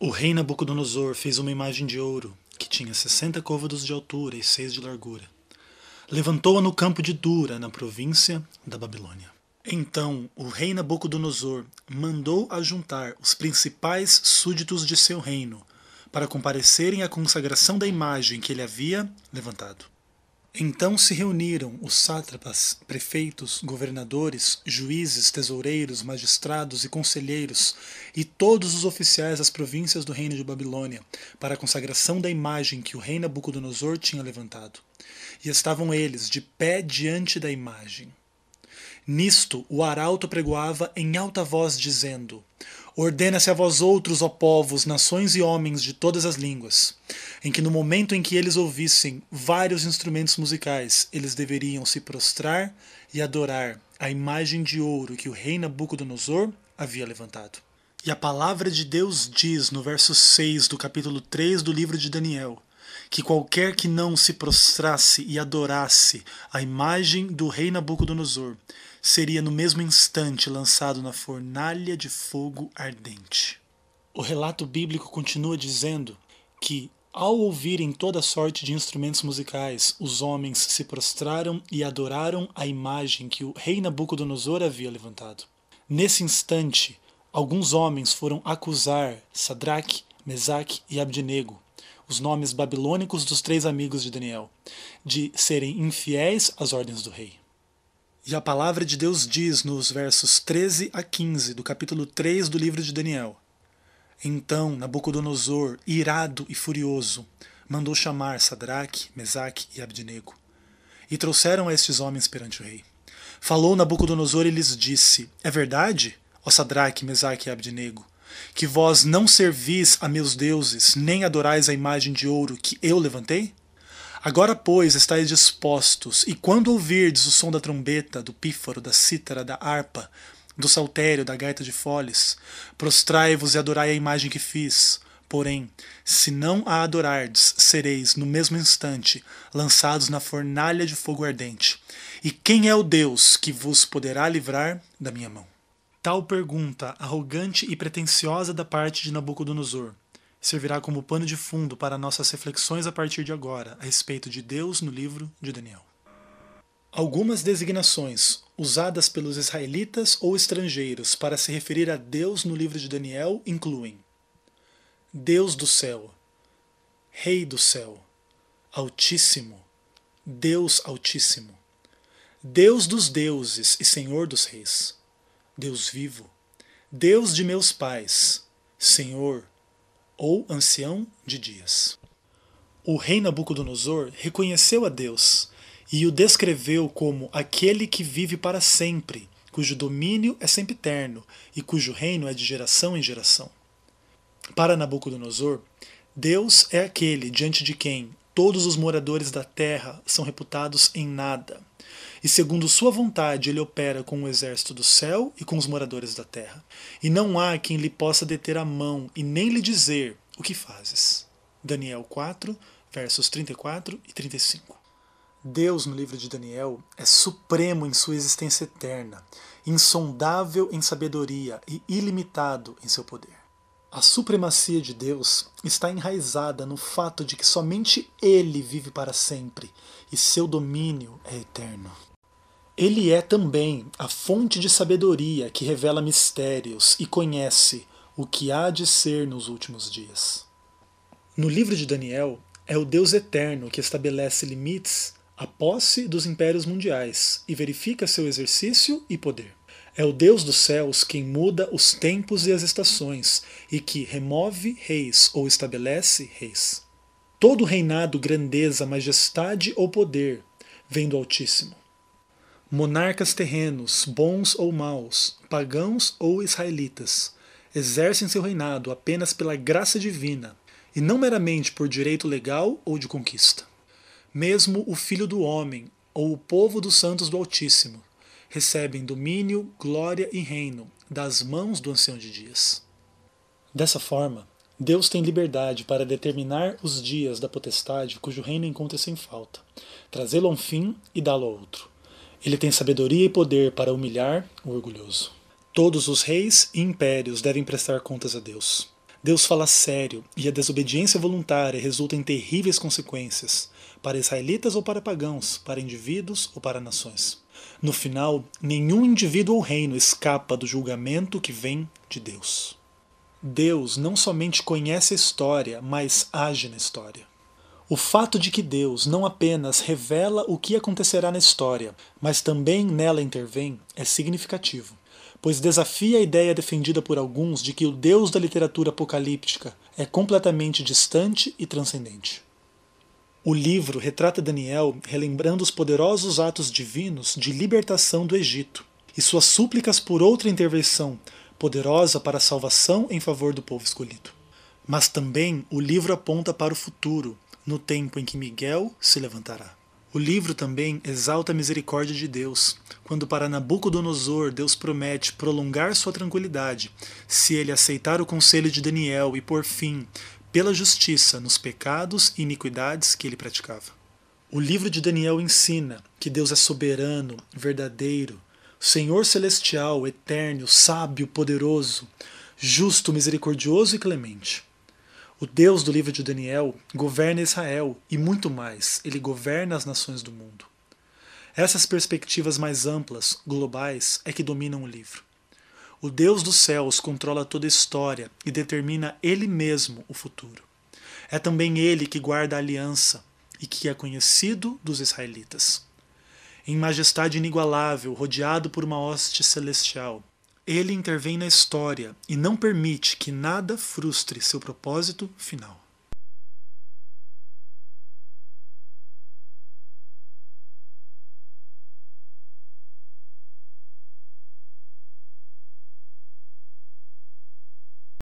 O rei Nabucodonosor fez uma imagem de ouro, que tinha sessenta côvados de altura e seis de largura. Levantou-a no campo de Dura, na província da Babilônia. Então o rei Nabucodonosor mandou ajuntar os principais súditos de seu reino, para comparecerem à consagração da imagem que ele havia levantado. Então se reuniram os sátrapas, prefeitos, governadores, juízes, tesoureiros, magistrados e conselheiros, e todos os oficiais das províncias do reino de Babilônia, para a consagração da imagem que o rei Nabucodonosor tinha levantado. E estavam eles de pé diante da imagem. Nisto o arauto pregoava em alta voz, dizendo: Ordena-se a vós outros, ó povos, nações e homens de todas as línguas, em que no momento em que eles ouvissem vários instrumentos musicais, eles deveriam se prostrar e adorar a imagem de ouro que o rei Nabucodonosor havia levantado. E a palavra de Deus diz no verso 6 do capítulo 3 do livro de Daniel que qualquer que não se prostrasse e adorasse a imagem do rei Nabucodonosor seria no mesmo instante lançado na fornalha de fogo ardente. O relato bíblico continua dizendo que, ao ouvirem toda sorte de instrumentos musicais, os homens se prostraram e adoraram a imagem que o rei Nabucodonosor havia levantado. Nesse instante, alguns homens foram acusar Sadraque, Mesaque e Abdenego os nomes babilônicos dos três amigos de Daniel, de serem infiéis às ordens do rei. E a palavra de Deus diz nos versos 13 a 15 do capítulo 3 do livro de Daniel: Então Nabucodonosor, irado e furioso, mandou chamar Sadraque, Mesaque e Abdinego. E trouxeram a estes homens perante o rei. Falou Nabucodonosor e lhes disse: É verdade, ó Sadraque, Mesaque e Abdinego, que vós não servis a meus deuses, nem adorais a imagem de ouro que eu levantei? Agora, pois, estáis dispostos, e quando ouvirdes o som da trombeta, do pífaro, da cítara, da harpa, do saltério, da gaita de foles, prostrai-vos e adorai a imagem que fiz. Porém, se não a adorardes, sereis, no mesmo instante, lançados na fornalha de fogo ardente. E quem é o Deus que vos poderá livrar da minha mão? Tal pergunta, arrogante e pretensiosa da parte de Nabucodonosor, servirá como pano de fundo para nossas reflexões a partir de agora a respeito de Deus no livro de Daniel. Algumas designações usadas pelos israelitas ou estrangeiros para se referir a Deus no livro de Daniel incluem Deus do céu, Rei do céu, Altíssimo, Deus Altíssimo, Deus dos deuses e Senhor dos reis. Deus vivo, Deus de meus pais, Senhor, ou ancião de dias. O rei Nabucodonosor reconheceu a Deus e o descreveu como aquele que vive para sempre, cujo domínio é eterno e cujo reino é de geração em geração. Para Nabucodonosor, Deus é aquele diante de quem todos os moradores da terra são reputados em nada, e segundo sua vontade ele opera com o exército do céu e com os moradores da terra. E não há quem lhe possa deter a mão e nem lhe dizer o que fazes. Daniel 4, versos 34 e 35. Deus, no livro de Daniel, é supremo em sua existência eterna, insondável em sabedoria e ilimitado em seu poder. A supremacia de Deus está enraizada no fato de que somente Ele vive para sempre e seu domínio é eterno. Ele é também a fonte de sabedoria que revela mistérios e conhece o que há de ser nos últimos dias. No livro de Daniel, é o Deus eterno que estabelece limites à posse dos impérios mundiais e verifica seu exercício e poder. É o Deus dos céus quem muda os tempos e as estações e que remove reis ou estabelece reis. Todo reinado, grandeza, majestade ou poder vem do Altíssimo. Monarcas terrenos, bons ou maus, pagãos ou israelitas, exercem seu reinado apenas pela graça divina e não meramente por direito legal ou de conquista. Mesmo o Filho do Homem ou o povo dos santos do Altíssimo recebem domínio, glória e reino das mãos do Ancião de Dias. Dessa forma, Deus tem liberdade para determinar os dias da potestade cujo reino encontra sem falta, trazê-lo a um fim e dá-lo a outro. Ele tem sabedoria e poder para humilhar o orgulhoso. Todos os reis e impérios devem prestar contas a Deus. Deus fala sério e a desobediência voluntária resulta em terríveis consequências para israelitas ou para pagãos, para indivíduos ou para nações. No final, nenhum indivíduo ou reino escapa do julgamento que vem de Deus. Deus não somente conhece a história, mas age na história. O fato de que Deus não apenas revela o que acontecerá na história, mas também nela intervém, é significativo, pois desafia a ideia defendida por alguns de que o Deus da literatura apocalíptica é completamente distante e transcendente. O livro retrata Daniel relembrando os poderosos atos divinos de libertação do Egito e suas súplicas por outra intervenção, poderosa para a salvação em favor do povo escolhido. Mas também o livro aponta para o futuro, no tempo em que Miguel se levantará. O livro também exalta a misericórdia de Deus, quando para Nabucodonosor Deus promete prolongar sua tranquilidade, se ele aceitar o conselho de Daniel e, por fim, pela justiça nos pecados e iniquidades que ele praticava. O livro de Daniel ensina que Deus é soberano, verdadeiro, Senhor celestial, eterno, sábio, poderoso, justo, misericordioso e clemente. O Deus do livro de Daniel governa Israel e muito mais, ele governa as nações do mundo. Essas perspectivas mais amplas, globais, é que dominam o livro. O Deus dos céus controla toda a história e determina ele mesmo o futuro. É também ele que guarda a aliança e que é conhecido dos israelitas. Em majestade inigualável, rodeado por uma hoste celestial, ele intervém na história e não permite que nada frustre seu propósito final.